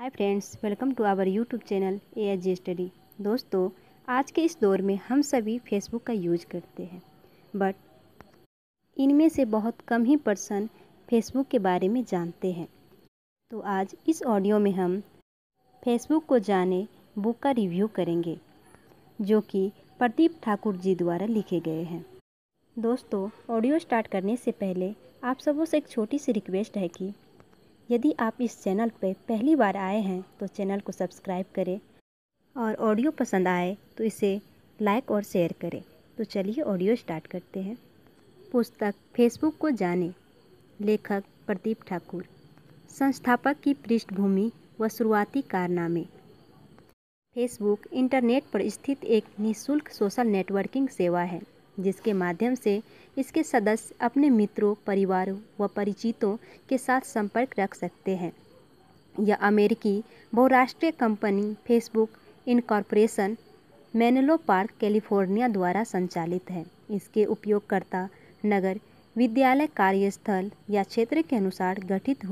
hi friends welcome to our YouTube channel A H G study दोस्तों आज के इस दौर में हम सभी फेसबुक का यूज करते हैं बट इनमें से बहुत कम ही पर्सन फेसबुक के बारे में जानते हैं तो आज इस ऑडियो में हम फेसबुक को जाने बुक का रिव्यू करेंगे जो कि प्रदीप ठाकुर जी द्वारा लिखे गए हैं दोस्तों ऑडियो स्टार्ट करने से पहले आप सबों से एक छोटी सी रिक्वेस्ट है कि यदि आप इस चैनल पर पहली बार आए हैं तो चैनल को सब्सक्राइब करें और ऑडियो पसंद आए तो इसे लाइक और शेयर करें तो चलिए ऑडियो स्टार्ट करते हैं पुस्तक फेसबुक को जाने लेखक प्रदीप ठाकुर संस्थापक की पृष्ठभूमि व शुरुआती कारनामे फेसबुक इंटरनेट पर स्थित एक निशुल्क सोशल नेटवर्किंग सेवा है जिसके माध्यम से इसके सदस्य अपने मित्रों परिवारों व परिचितों के साथ संपर्क रख सकते हैं यह अमेरिकी बहुराष्ट्रीय company Facebook Incorporation Menlo Park California द्वारा संचालित है इसके उपयोगकर्ता नगर विद्यालय कार्यस्थल या क्षेत्र के अनुसार गठित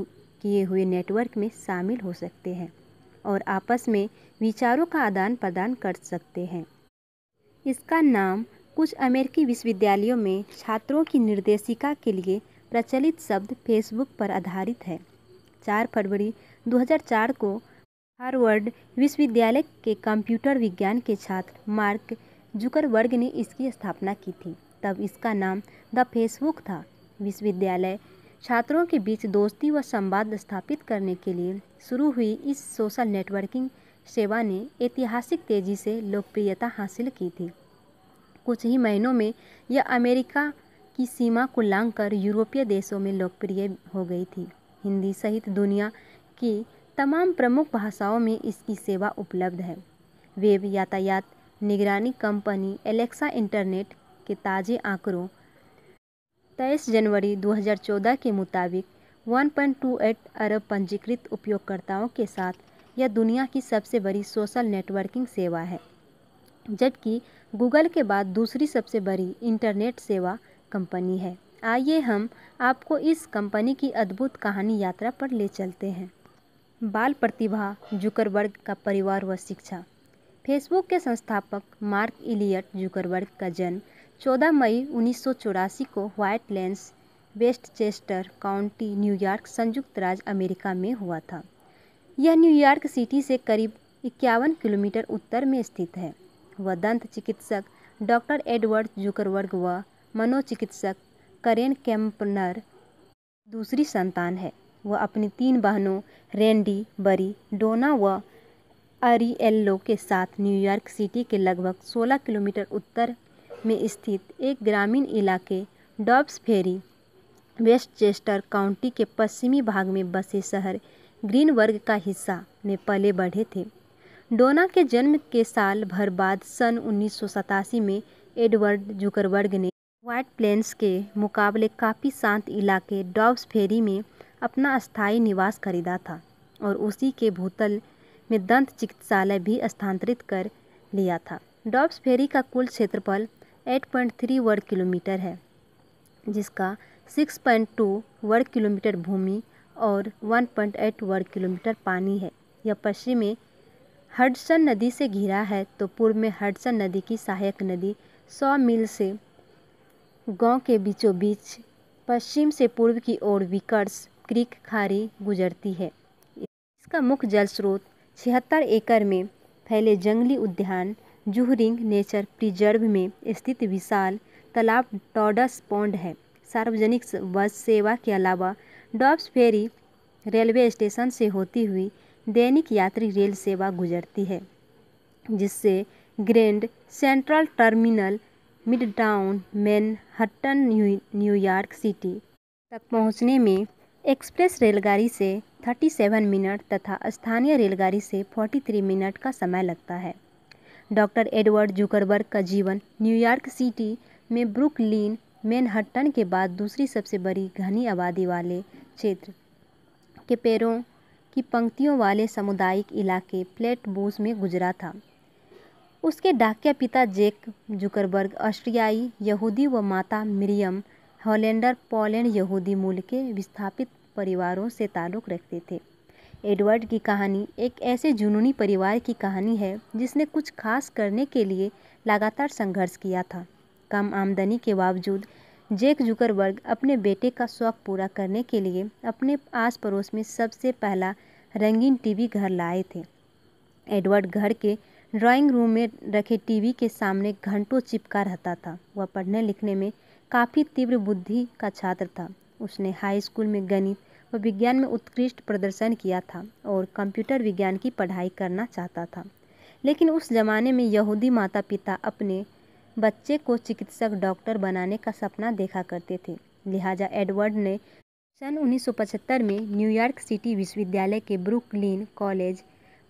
किए हुए नेटवर्क में शामिल हो सकते हैं और आपस में विचारों का आदान प्रदान कर सकते हैं इसका नाम कुछ अमेरिकी विश्वविद्यालयों में छात्रों की निर्देशिका के लिए प्रचलित शब्द फेसबुक पर आधारित है चार फरवरी 2004 को हार्वर्ड विश्वविद्यालय के कंप्यूटर विज्ञान के छात्र मार्क जुकरबर्ग ने इसकी स्थापना की थी तब इसका नाम द फेसबुक था विश्वविद्यालय छात्रों के बीच दोस्ती व संवाद स्थापित करने के लिए शुरू हुई इस सोशल नेटवर्किंग सेवा ने ऐतिहासिक तेजी से लोकप्रियता हासिल की थी कुछ ही महीनों में यह अमेरिका की सीमा को लांग कर यूरोपीय देशों में लोकप्रिय हो गई थी हिंदी सहित दुनिया की तमाम प्रमुख भाषाओं में इसकी सेवा उपलब्ध है वेब यातायात निगरानी कंपनी एलेक्सा इंटरनेट के ताज़े आंकड़ों तेईस जनवरी 2014 के मुताबिक 1.28 अरब पंजीकृत उपयोगकर्ताओं के साथ यह दुनिया की सबसे बड़ी सोशल नेटवर्किंग सेवा है जबकि गूगल के बाद दूसरी सबसे बड़ी इंटरनेट सेवा कंपनी है आइए हम आपको इस कंपनी की अद्भुत कहानी यात्रा पर ले चलते हैं बाल प्रतिभा जुकरबर्ग का परिवार व शिक्षा फेसबुक के संस्थापक मार्क इलियट जुकरबर्ग का जन्म 14 मई उन्नीस को White Lands Westchester County New York संयुक्त राज्य अमेरिका में हुआ था यह न्यूयॉर्क सिटी से करीब इक्यावन किलोमीटर उत्तर में स्थित है व दंत चिकित्सक डॉक्टर एडवर्ड जुकरवर्ग व मनोचिकित्सक करेन कैम्पनर दूसरी संतान है वह अपनी तीन बहनों रेंडी बरी डोना व अरिएल्लो के साथ न्यूयॉर्क सिटी के लगभग 16 किलोमीटर उत्तर में स्थित एक ग्रामीण इलाके डॉब्स फेरी वेस्टचेस्टर काउंटी के पश्चिमी भाग में बसे शहर ग्रीनबर्ग का हिस्सा में पले बढ़े थे डोना के जन्म के साल भर बाद सन उन्नीस में एडवर्ड जुकरबर्ग ने व्हाइट प्लेन्स के मुकाबले काफ़ी शांत इलाके डॉब्स फेरी में अपना स्थायी निवास खरीदा था और उसी के भूतल में दंत चिकित्सालय भी स्थानांतरित कर लिया था डॉब्स फेरी का कुल क्षेत्रफल 8.3 वर्ग किलोमीटर है जिसका 6.2 वर्ग किलोमीटर भूमि और 1.8 वर्ग किलोमीटर पानी है यह पश्चिम में हडसन नदी से घिरा है तो पूर्व में हडसन नदी की सहायक नदी सौ मील से गांव के बीचों बीच पश्चिम से पूर्व की ओर विकर्स क्रिक खारी गुजरती है इसका मुख्य जल स्रोत छिहत्तर एकड़ में फैले जंगली उद्यान जूहरिंग नेचर प्रिजर्व में स्थित विशाल तालाब टॉडस पॉन्ड है सार्वजनिक बस सेवा के अलावा डॉब्स फेरी रेलवे स्टेशन से होती हुई दैनिक यात्री रेल सेवा गुजरती है जिससे Grand Central Terminal Midtown Manhattan New York City तक पहुंचने में एक्सप्रेस रेलगाड़ी से 37 मिनट तथा स्थानीय रेलगाड़ी से 43 मिनट का समय लगता है डॉक्टर एडवर्ड जुकरबर्ग का जीवन न्यूयॉर्क सिटी में ब्रुकलिन मैनहट्टन के बाद दूसरी सबसे बड़ी घनी आबादी वाले क्षेत्र के पैरों की पंक्तियों वाले सामुदायिक इलाके बूस में गुजरा था उसके डाकिया पिता जेक जुकरबर्ग ऑस्ट्रियाई यहूदी व माता मिरियम हॉलैंडर पोलैंड यहूदी मूल के विस्थापित परिवारों से ताल्लुक़ रखते थे एडवर्ड की कहानी एक ऐसे जुनूनी परिवार की कहानी है जिसने कुछ खास करने के लिए लगातार संघर्ष किया था कम आमदनी के बावजूद जेक जुकरबर्ग अपने बेटे का शौक पूरा करने के लिए अपने आस पड़ोस में सबसे पहला रंगीन टीवी घर लाए थे एडवर्ड घर के ड्राइंग रूम में रखे टीवी के सामने घंटों चिपका रहता था वह पढ़ने लिखने में काफ़ी तीव्र बुद्धि का छात्र था उसने हाई स्कूल में गणित व विज्ञान में उत्कृष्ट प्रदर्शन किया था और कंप्यूटर विज्ञान की पढ़ाई करना चाहता था लेकिन उस जमाने में यहूदी माता पिता अपने बच्चे को चिकित्सक डॉक्टर बनाने का सपना देखा करते थे लिहाजा एडवर्ड ने सन 1975 में न्यूयॉर्क सिटी विश्वविद्यालय के ब्रुकलिन कॉलेज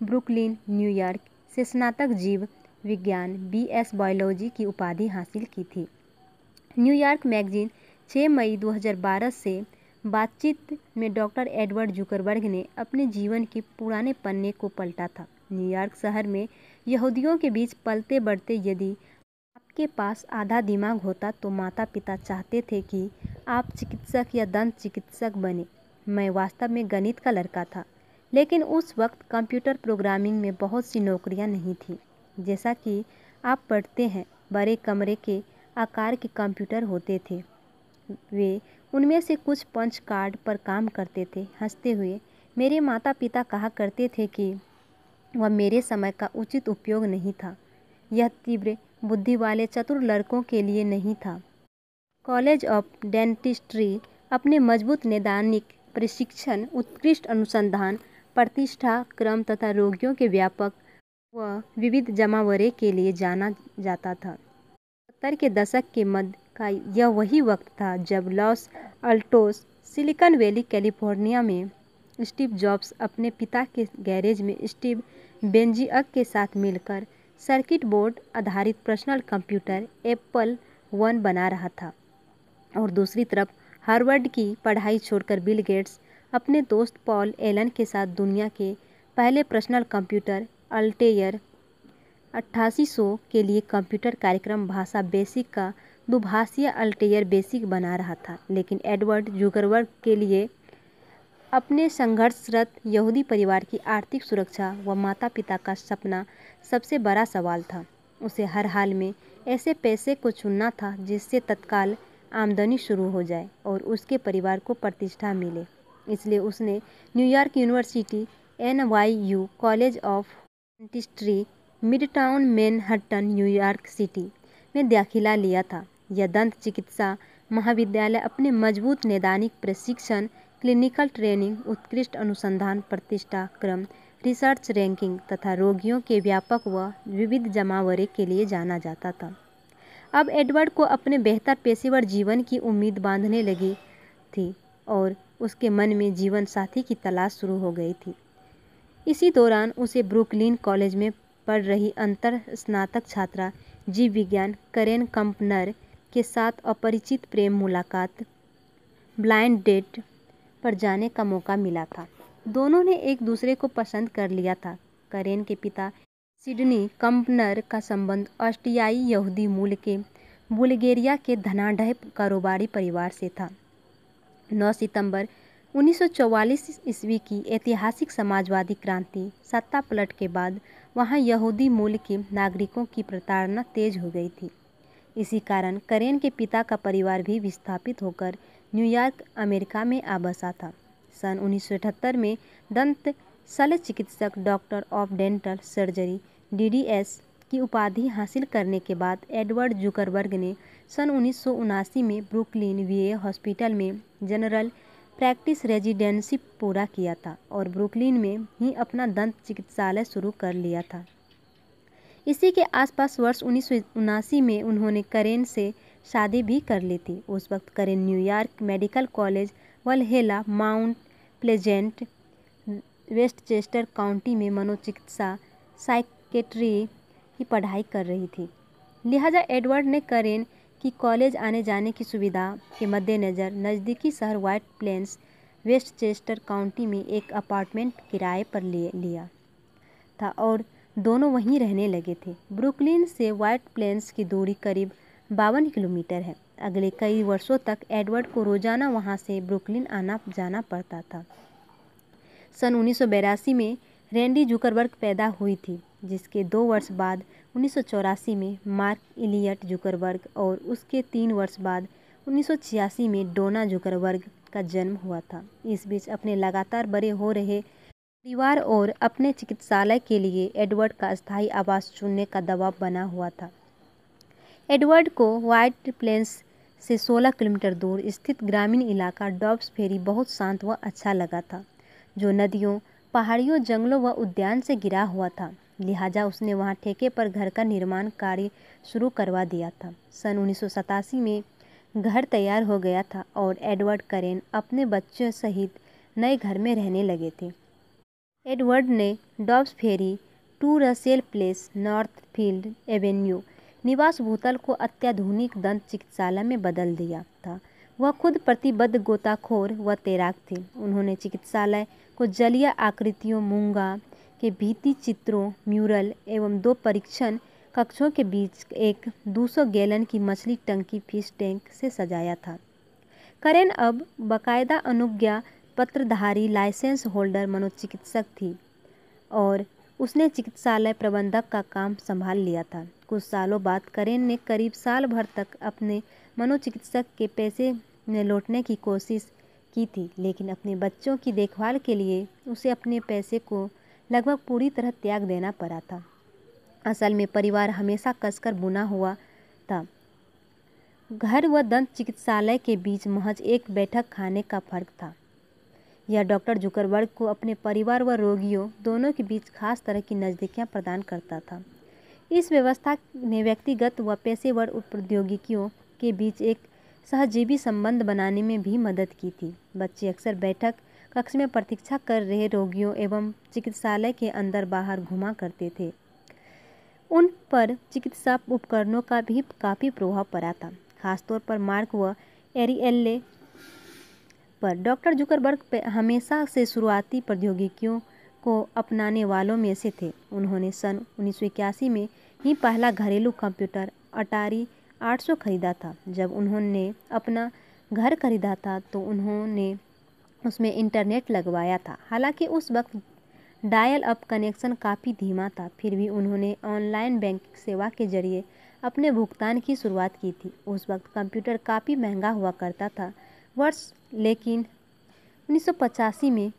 ब्रुकलिन न्यूयॉर्क से स्नातक जीव विज्ञान बीएस बायोलॉजी की उपाधि हासिल की थी न्यूयॉर्क मैगजीन 6 मई 2012 से बातचीत में डॉक्टर एडवर्ड जुकरबर्ग ने अपने जीवन के पुराने पन्ने को पलटा था न्यूयॉर्क शहर में यहूदियों के बीच पलते बढ़ते यदि आपके पास आधा दिमाग होता तो माता पिता चाहते थे कि आप चिकित्सक या दंत चिकित्सक बने मैं वास्तव में गणित का लड़का था लेकिन उस वक्त कंप्यूटर प्रोग्रामिंग में बहुत सी नौकरियां नहीं थीं जैसा कि आप पढ़ते हैं बड़े कमरे के आकार के कंप्यूटर होते थे वे उनमें से कुछ पंच कार्ड पर काम करते थे हंसते हुए मेरे माता पिता कहा करते थे कि वह मेरे समय का उचित उपयोग नहीं था यह तीव्र बुद्धि वाले चतुर लड़कों के लिए नहीं था कॉलेज ऑफ डेंटिस्ट्री अपने मजबूत नैदानिक प्रशिक्षण उत्कृष्ट अनुसंधान प्रतिष्ठा क्रम तथा रोगियों के व्यापक व विविध जमावरे के लिए जाना जाता था सत्तर के दशक के मध्य का यह वही वक्त था जब Los Altos Silicon Valley California में स्टीव जॉब्स अपने पिता के गैरेज में स्टीव बेंजियक के साथ मिलकर सर्किट बोर्ड आधारित पर्सनल कंप्यूटर एप्पल वन बना रहा था और दूसरी तरफ हार्वर्ड की पढ़ाई छोड़कर बिल गेट्स अपने दोस्त पॉल एलन के साथ दुनिया के पहले पर्सनल कंप्यूटर अल्टेयर 8800 के लिए कंप्यूटर कार्यक्रम भाषा बेसिक का दुभाषीय अल्टेयर बेसिक बना रहा था लेकिन एडवर्ड जुगरवर्ग के लिए अपने संघर्षरत यहूदी परिवार की आर्थिक सुरक्षा व माता पिता का सपना सबसे बड़ा सवाल था उसे हर हाल में ऐसे पैसे को चुनना था जिससे तत्काल आमदनी शुरू हो जाए और उसके परिवार को प्रतिष्ठा मिले इसलिए उसने New York University and college of dentistry Midtown Manhattan New York City में दाखिला लिया था यह दंत चिकित्सा महाविद्यालय अपने मजबूत नैदानिक प्रशिक्षण क्लिनिकल ट्रेनिंग उत्कृष्ट अनुसंधान प्रतिष्ठा क्रम रिसर्च रैंकिंग तथा रोगियों के व्यापक व विविध जमावरे के लिए जाना जाता था अब एडवर्ड को अपने बेहतर पेशेवर जीवन की उम्मीद बांधने लगी थी और उसके मन में जीवन साथी की तलाश शुरू हो गई थी इसी दौरान उसे ब्रुकलिन कॉलेज में पढ़ रही अंतर स्नातक छात्रा जीव विज्ञान करेन कंपनर के साथ अपरिचित प्रेम मुलाकात ब्लाइंड डेट पर जाने का मौका मिला था दोनों ने एक दूसरे को पसंद कर लिया था करेन के पिता सिडनी कंपनर का संबंध ऑस्ट्रियाई यहूदी मूल के बुल्गेरिया के धनाढ़ कारोबारी परिवार से था 9 सितंबर 1944 ईस्वी की ऐतिहासिक समाजवादी क्रांति सत्ता पलट के बाद वहां यहूदी मूल के नागरिकों की प्रताड़ना तेज हो गई थी इसी कारण करेन के पिता का परिवार भी विस्थापित होकर न्यूयॉर्क अमेरिका में आ बसा था सन 1978 में दंत शल्य चिकित्सक doctor of dental surgery DDS की उपाधि हासिल करने के बाद एडवर्ड जुकरबर्ग ने सन उन्नीस में ब्रुकलिन वीए हॉस्पिटल में जनरल प्रैक्टिस रेजिडेंसी पूरा किया था और ब्रुकलिन में ही अपना दंत चिकित्सालय शुरू कर लिया था इसी के आसपास वर्ष उन्नीस में उन्होंने करेन से शादी भी कर ली थी उस वक्त Karen New York medical college Valhalla Mount Pleasant Westchester County में मनोचिकित्सा साइकेट्री की पढ़ाई कर रही थी लिहाजा एडवर्ड ने करेन की कॉलेज आने जाने की सुविधा के मद्देनज़र नज़दीकी शहर वाइट प्लेन्स वेस्टचेस्टर काउंटी में एक अपार्टमेंट किराए पर ले लिया था और दोनों वहीं रहने लगे थे ब्रुकलिन से वाइट प्लेन्स की दूरी करीब बावन किलोमीटर है अगले कई वर्षों तक एडवर्ड को रोजाना वहाँ से ब्रुकलिन आना जाना पड़ता था सन उन्नीस में रैंडी जुकरबर्ग पैदा हुई थी जिसके दो वर्ष बाद उन्नीस में मार्क इलियट जुकरबर्ग और उसके तीन वर्ष बाद उन्नीस में डोना जुकरबर्ग का जन्म हुआ था इस बीच अपने लगातार बड़े हो रहे परिवार और अपने चिकित्सालय के लिए एडवर्ड का स्थायी आवास चुनने का दबाव बना हुआ था एडवर्ड को वाइट प्लेन्स से 16 किलोमीटर दूर स्थित ग्रामीण इलाका डॉब्स फेरी बहुत शांत व अच्छा लगा था जो नदियों पहाड़ियों जंगलों व उद्यान से गिरा हुआ था लिहाजा उसने वहां ठेके पर घर का निर्माण कार्य शुरू करवा दिया था सन उन्नीस में घर तैयार हो गया था और एडवर्ड करेन अपने बच्चों सहित नए घर में रहने लगे थे एडवर्ड ने Dobbs Ferry to Russell Place Northfield Avenue निवास भूतल को अत्याधुनिक दंत चिकित्सालय में बदल दिया था वह खुद प्रतिबद्ध गोताखोर व तैराक थे उन्होंने चिकित्सालय को जलीय आकृतियों मूंगा के भीति चित्रों म्यूरल एवं दो परीक्षण कक्षों के बीच एक 200 गैलन की मछली टंकी फिश टैंक से सजाया था करेन अब बाकायदा अनुज्ञा पत्रधारी लाइसेंस होल्डर मनोचिकित्सक थी और उसने चिकित्सालय प्रबंधक का काम संभाल लिया था कुछ सालों बाद करेन ने करीब साल भर तक अपने मनोचिकित्सक के पैसे में लौटने की कोशिश की थी लेकिन अपने बच्चों की देखभाल के लिए उसे अपने पैसे को लगभग पूरी तरह त्याग देना पड़ा था असल में परिवार हमेशा कसकर बुना हुआ था घर व दंत चिकित्सालय के बीच महज एक बैठक खाने का फर्क था यह डॉक्टर जुकरबर्ग को अपने परिवार व रोगियों दोनों के बीच खास तरह की नज़दीकियाँ प्रदान करता था इस व्यवस्था ने व्यक्तिगत व पेशेवर प्रौद्योगिकियों के बीच एक सहजीवी संबंध बनाने में भी मदद की थी बच्चे अक्सर बैठक कक्ष में प्रतीक्षा कर रहे रोगियों एवं चिकित्सालय के अंदर बाहर घुमा करते थे उन पर चिकित्सा उपकरणों का भी काफ़ी प्रभाव पड़ा था खासतौर पर मार्क व एरिएल्ले पर डॉक्टर जुकरबर्ग हमेशा से शुरुआती प्रौद्योगिकियों को अपनाने वालों में से थे उन्होंने सन उन्नीस में ही पहला घरेलू कंप्यूटर अटारी 800 खरीदा था जब उन्होंने अपना घर खरीदा था तो उन्होंने उसमें इंटरनेट लगवाया था हालांकि उस वक्त डायल अप कनेक्शन काफ़ी धीमा था फिर भी उन्होंने ऑनलाइन बैंकिंग सेवा के जरिए अपने भुगतान की शुरुआत की थी उस वक्त कंप्यूटर काफ़ी महंगा हुआ करता था वर्ष लेकिन उन्नीस में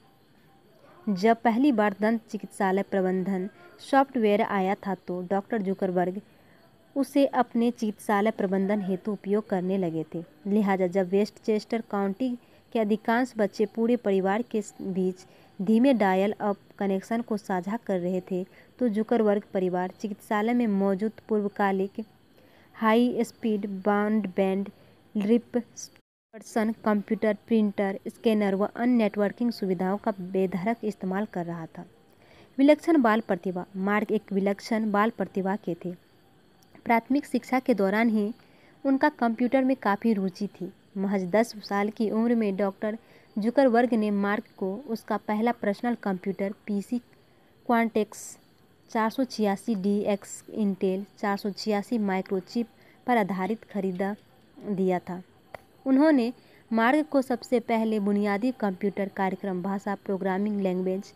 जब पहली बार दंत चिकित्सालय प्रबंधन सॉफ्टवेयर आया था तो डॉक्टर जुकरबर्ग उसे अपने चिकित्सालय प्रबंधन हेतु उपयोग करने लगे थे लिहाजा जब वेस्टचेस्टर काउंटी के अधिकांश बच्चे पूरे परिवार के बीच धीमे डायल अप कनेक्शन को साझा कर रहे थे तो जुकरवर्ग परिवार चिकित्सालय में मौजूद पूर्वकालिक हाई स्पीड बाउंड बैंड रिप पर्सन कंप्यूटर प्रिंटर स्कैनर व अन्य नेटवर्किंग सुविधाओं का बेधड़क इस्तेमाल कर रहा था विलक्षण बाल प्रतिभा मार्क एक विलक्षण बाल प्रतिभा के थे प्राथमिक शिक्षा के दौरान ही उनका कंप्यूटर में काफ़ी रुचि थी महज दस साल की उम्र में डॉक्टर जुकरवर्ग ने मार्क को उसका पहला पर्सनल कंप्यूटर पीसी क्वांटेक्स चार सौ छियासी डी एक्स इंटेल चार सौ छियासी माइक्रोचिप पर आधारित खरीदा दिया था उन्होंने मार्ग को सबसे पहले बुनियादी कंप्यूटर कार्यक्रम भाषा प्रोग्रामिंग लैंग्वेज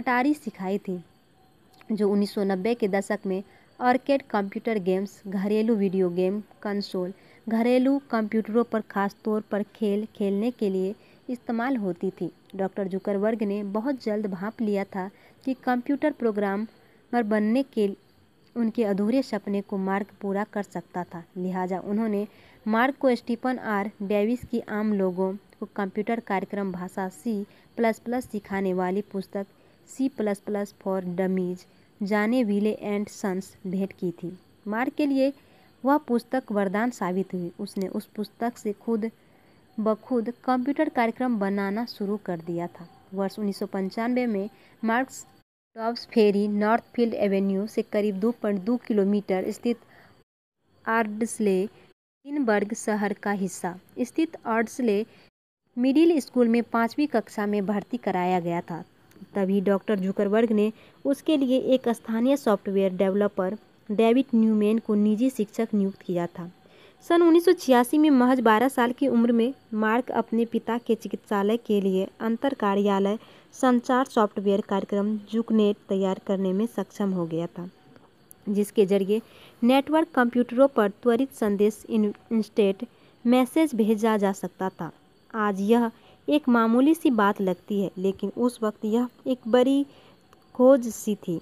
अटारी सिखाई थी जो 1990 के दशक में आर्केड कंप्यूटर गेम्स घरेलू वीडियो गेम कंसोल घरेलू कंप्यूटरों पर खास तौर पर खेल खेलने के लिए इस्तेमाल होती थी डॉक्टर जुकरवर्ग ने बहुत जल्द भाप लिया था कि कंप्यूटर प्रोग्रामर बनने के उनके अधूरे सपने को मार्ग पूरा कर सकता था लिहाजा उन्होंने मार्क को स्टीफन आर डेविस की आम लोगों को कंप्यूटर कार्यक्रम भाषा सी प्लस प्लस सिखाने वाली पुस्तक C plus plus for dummies जाने वीले एंड सन्स भेंट की थी मार्क के लिए वह पुस्तक वरदान साबित हुई उसने उस पुस्तक से खुद बखुद कंप्यूटर कार्यक्रम बनाना शुरू कर दिया था वर्ष उन्नीस में Mark's Dobbs Ferry Northfield Avenue से करीब दो पॉइंट दो किलोमीटर स्थित आर्डस्ले हिंडबर्ग शहर का हिस्सा स्थित आर्ट्सले मिडिल स्कूल में पाँचवीं कक्षा में भर्ती कराया गया था तभी डॉक्टर जुकरबर्ग ने उसके लिए एक स्थानीय सॉफ्टवेयर डेवलपर डेविड न्यूमैन को निजी शिक्षक नियुक्त किया था सन 1986 में महज 12 साल की उम्र में मार्क अपने पिता के चिकित्सालय के लिए अंतर कार्यालय संचार सॉफ्टवेयर कार्यक्रम जुकनेट तैयार करने में सक्षम हो गया था जिसके जरिए नेटवर्क कंप्यूटरों पर त्वरित संदेश इंस्टेंट मैसेज भेजा जा सकता था आज यह एक मामूली सी बात लगती है लेकिन उस वक्त यह एक बड़ी खोज सी थी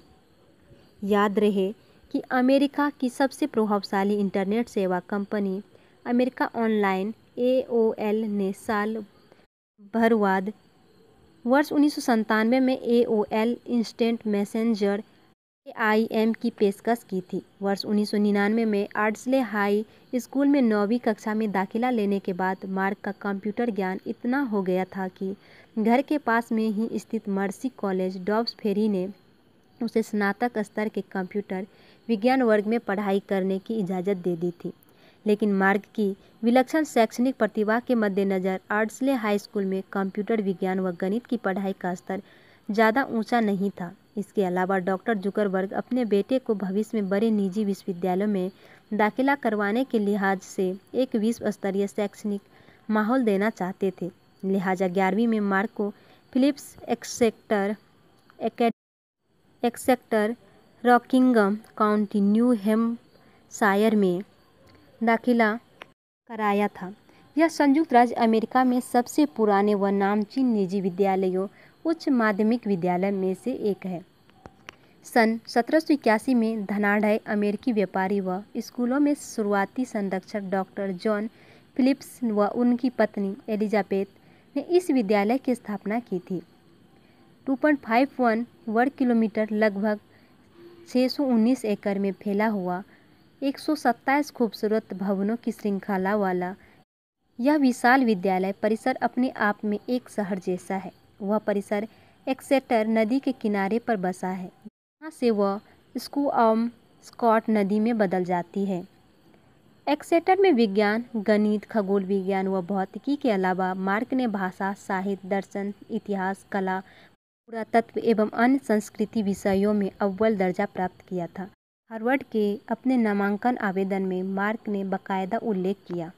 याद रहे कि अमेरिका की सबसे प्रभावशाली इंटरनेट सेवा कंपनी अमेरिका ऑनलाइन ए ने साल भरवाद वर्ष उन्नीस में a instant messenger I M की पेशकश की थी वर्ष 1999 में आर्ट्सले हाई स्कूल में नौवीं कक्षा में दाखिला लेने के बाद मार्क का कंप्यूटर ज्ञान इतना हो गया था कि घर के पास में ही स्थित मर्सी कॉलेज डॉब्स फेरी ने उसे स्नातक स्तर के कंप्यूटर विज्ञान वर्ग में पढ़ाई करने की इजाज़त दे दी थी लेकिन मार्ग की विलक्षण शैक्षणिक प्रतिभा के मद्देनज़र आर्ट्सले हाई स्कूल में कंप्यूटर विज्ञान व गणित की पढ़ाई का स्तर ज़्यादा ऊंचा नहीं था इसके अलावा डॉक्टर जुकरबर्ग अपने बेटे को भविष्य में बड़े निजी विश्वविद्यालयों में दाखिला करवाने के लिहाज से एक विश्व स्तरीय शैक्षणिक माहौल देना चाहते थे लिहाजा ग्यारहवीं में मार्क को Phillips Exeter Exeter Rockingham County New Hampshire में दाखिला कराया था यह संयुक्त राज्य अमेरिका में सबसे पुराने व नामचीन निजी विद्यालयों उच्च माध्यमिक विद्यालय में से एक है सन सत्रह में धनाढ़ अमेरिकी व्यापारी व स्कूलों में शुरुआती संरक्षक डॉक्टर जॉन फिलिप्स व उनकी पत्नी एलिजाबेथ ने इस विद्यालय की स्थापना की थी 2.51 वर्ग किलोमीटर लगभग 619 एकड़ में फैला हुआ एक खूबसूरत भवनों की श्रृंखला वाला यह विशाल विद्यालय परिसर अपने आप में एक शहर जैसा है वह परिसर एक्सेटर नदी के किनारे पर बसा है यहाँ से वह ऑम स्कॉट नदी में बदल जाती है एक्सेटर में विज्ञान गणित खगोल विज्ञान व भौतिकी के अलावा मार्क ने भाषा साहित्य दर्शन इतिहास कला पुरातत्व एवं अन्य संस्कृति विषयों में अव्वल दर्जा प्राप्त किया था हार्वर्ड के अपने नामांकन आवेदन में मार्क ने बाकायदा उल्लेख किया